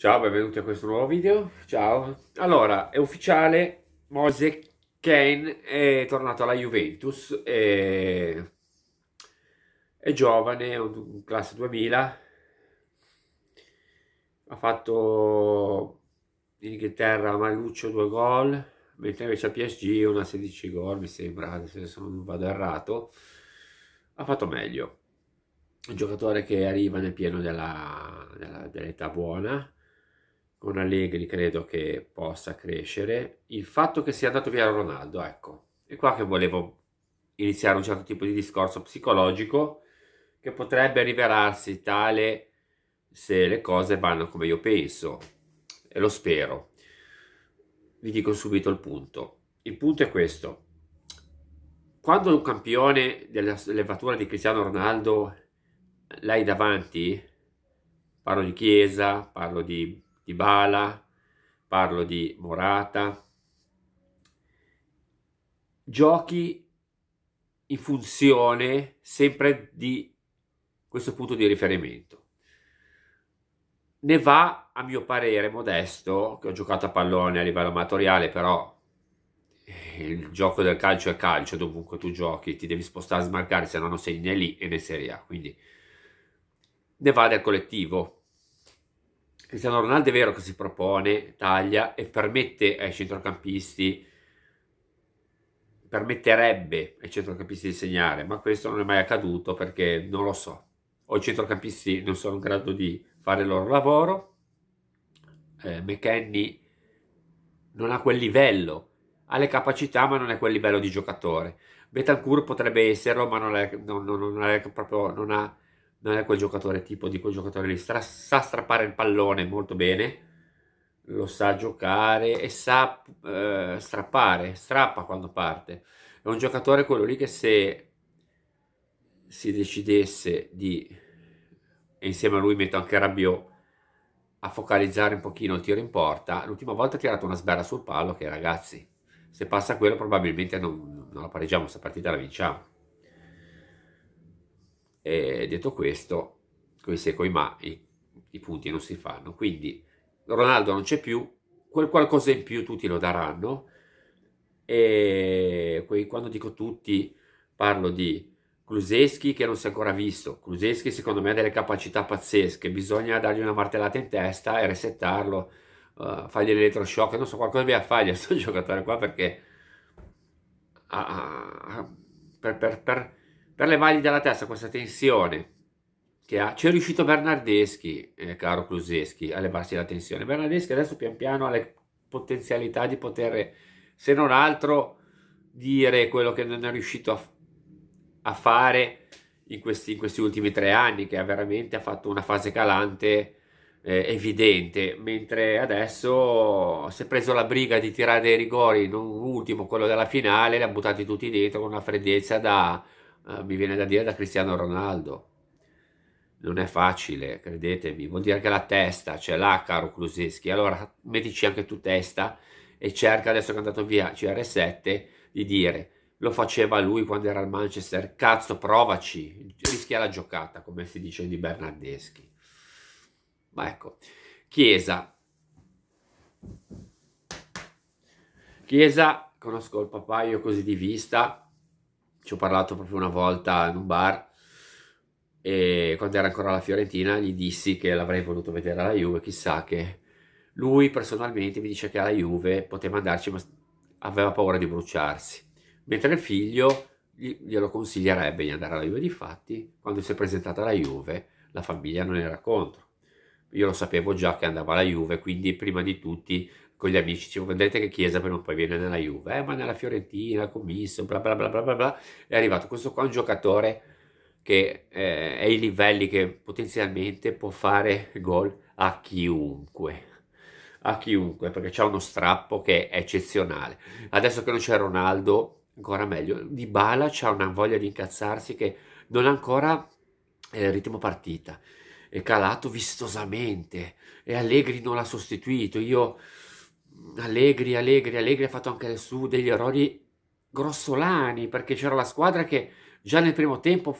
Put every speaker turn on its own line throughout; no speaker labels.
Ciao, benvenuti a questo nuovo video. Ciao. Allora, è ufficiale, Moise Kane è tornato alla Juventus, è, è giovane, classe 2000, ha fatto in Inghilterra Maluccio due gol, mentre invece a PSG una 16 gol, mi sembra, se non vado errato, ha fatto meglio. Un giocatore che arriva nel pieno dell'età buona, con Allegri credo che possa crescere. Il fatto che sia andato via Ronaldo, ecco, è qua che volevo iniziare un certo tipo di discorso psicologico che potrebbe rivelarsi tale se le cose vanno come io penso e lo spero. Vi dico subito il punto. Il punto è questo. Quando un campione della levatura di Cristiano Ronaldo l'hai davanti, parlo di Chiesa, parlo di di Bala, parlo di Morata, giochi in funzione sempre di questo punto di riferimento. Ne va, a mio parere, modesto, che ho giocato a pallone a livello amatoriale, però eh, il gioco del calcio è calcio, dovunque tu giochi, ti devi spostare a smarcare, se no non sei né lì e né Serie A, quindi ne va del collettivo, Cristiano Ronaldo è vero che si propone, taglia e permette ai centrocampisti, permetterebbe ai centrocampisti di segnare, ma questo non è mai accaduto perché non lo so. O i centrocampisti non sono in grado di fare il loro lavoro, eh, McKenny non ha quel livello, ha le capacità ma non è quel livello di giocatore. Betancourt potrebbe esserlo ma non, è, non, non, non è proprio, non ha non è quel giocatore tipo di quel giocatore lì, sa, sa strappare il pallone molto bene, lo sa giocare e sa eh, strappare, strappa quando parte. È un giocatore quello lì che se si decidesse di, e insieme a lui metto anche Rabiot, a focalizzare un pochino il tiro in porta, l'ultima volta ha tirato una sberra sul palo che ragazzi, se passa quello probabilmente non, non la pareggiamo, questa partita la vinciamo. E detto questo, con i se coi ma i, i punti non si fanno. Quindi Ronaldo non c'è più, quel qualcosa in più tutti lo daranno. E quando dico tutti, parlo di Kluseschi che non si è ancora visto. Kluseschi secondo me ha delle capacità pazzesche, bisogna dargli una martellata in testa e resettarlo, uh, fargli l'elettroshock, non so qualcosa bisogna fargli a questo giocatore qua perché uh, per, per, per, per le levargli della testa questa tensione che ha, c'è riuscito Bernardeschi, eh, caro Cluseschi, a levarsi la tensione. Bernardeschi adesso pian piano ha le potenzialità di poter, se non altro, dire quello che non è riuscito a, a fare in questi, in questi, ultimi tre anni, che ha veramente fatto una fase calante eh, evidente, mentre adesso si è preso la briga di tirare dei rigori, non ultimo quello della finale, li ha buttati tutti dentro con una freddezza da Ah, mi viene da dire da Cristiano Ronaldo. Non è facile, credetemi, vuol dire che la testa ce l'ha, caro Klusinski. Allora mettici anche tu testa e cerca, adesso che è andato via CR7, di dire lo faceva lui quando era al Manchester, cazzo provaci, rischia la giocata, come si dice di Bernardeschi. Ma ecco, Chiesa. Chiesa, conosco il papà io così di vista, ci ho parlato proprio una volta in un bar e quando era ancora alla Fiorentina gli dissi che l'avrei voluto vedere alla Juve, chissà che lui personalmente mi dice che alla Juve poteva andarci ma aveva paura di bruciarsi, mentre il figlio glielo consiglierebbe di andare alla Juve, difatti quando si è presentata alla Juve la famiglia non era contro. Io lo sapevo già che andava alla Juve, quindi prima di tutti con gli amici, ci vedrete che Chiesa prima o poi viene nella Juve, eh, ma nella Fiorentina, commisso, bla bla bla bla bla bla, è arrivato questo qua un giocatore che eh, è ai livelli che potenzialmente può fare gol a chiunque, a chiunque, perché c'è uno strappo che è eccezionale. Adesso che non c'è Ronaldo, ancora meglio, Di Bala c'ha una voglia di incazzarsi che non ha ancora eh, ritmo partita, è calato vistosamente e Allegri non l'ha sostituito, io... Allegri, Allegri, Allegri ha fatto anche su degli errori grossolani perché c'era la squadra che già nel primo tempo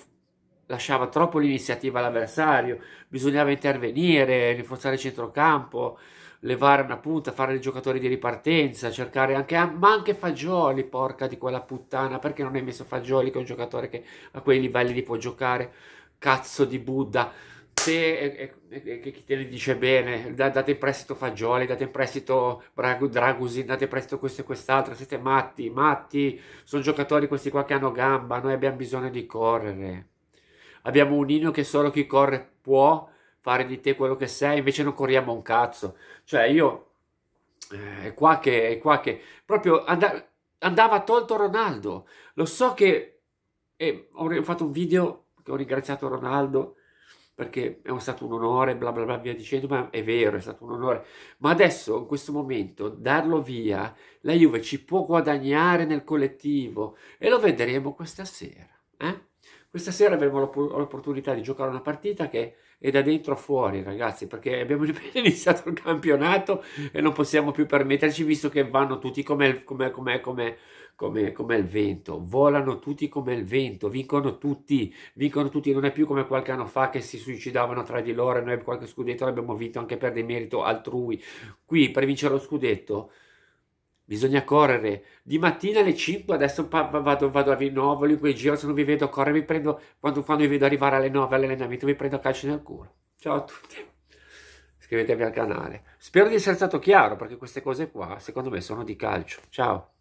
lasciava troppo l'iniziativa all'avversario, bisognava intervenire, rinforzare il centrocampo, levare una punta, fare i giocatori di ripartenza, cercare anche, ma anche Fagioli, porca di quella puttana, perché non hai messo Fagioli che è un giocatore che a quei livelli li può giocare, cazzo di Buddha se e, e, e chi te ne dice bene, da, date in prestito Fagioli, date in prestito Bragu, Dragusin, date in prestito questo e quest'altro, siete matti, matti, sono giocatori questi qua che hanno gamba, noi abbiamo bisogno di correre. Abbiamo un inno che solo chi corre può fare di te quello che sei, invece non corriamo un cazzo. Cioè io, eh, è qua che, è qua che, proprio and- andava tolto Ronaldo, lo so che, eh, ho fatto un video che ho ringraziato Ronaldo, perché è stato un onore, bla bla bla, via dicendo, ma è vero, è stato un onore. Ma adesso, in questo momento, darlo via, la Juve ci può guadagnare nel collettivo e lo vedremo questa sera. Eh? Questa sera avremo l'opportunità di giocare una partita che è da dentro a fuori, ragazzi, perché abbiamo appena iniziato il campionato e non possiamo più permetterci, visto che vanno tutti come, come, come, come come, come, il vento, volano tutti come il vento, vincono tutti, vincono tutti, non è più come qualche anno fa che si suicidavano tra di loro e noi qualche scudetto l'abbiamo vinto anche per demerito altrui. Qui per vincere lo scudetto bisogna correre. Di mattina alle 5 adesso vado, vado a Vinovoli, poi giro, se non vi vedo correre, vi prendo, quando, quando vi vedo arrivare alle 9 all'allenamento, vi prendo calcio nel culo. Ciao a tutti iscrivetevi al canale. Spero di essere stato chiaro perché queste cose qua secondo me sono di calcio. Ciao!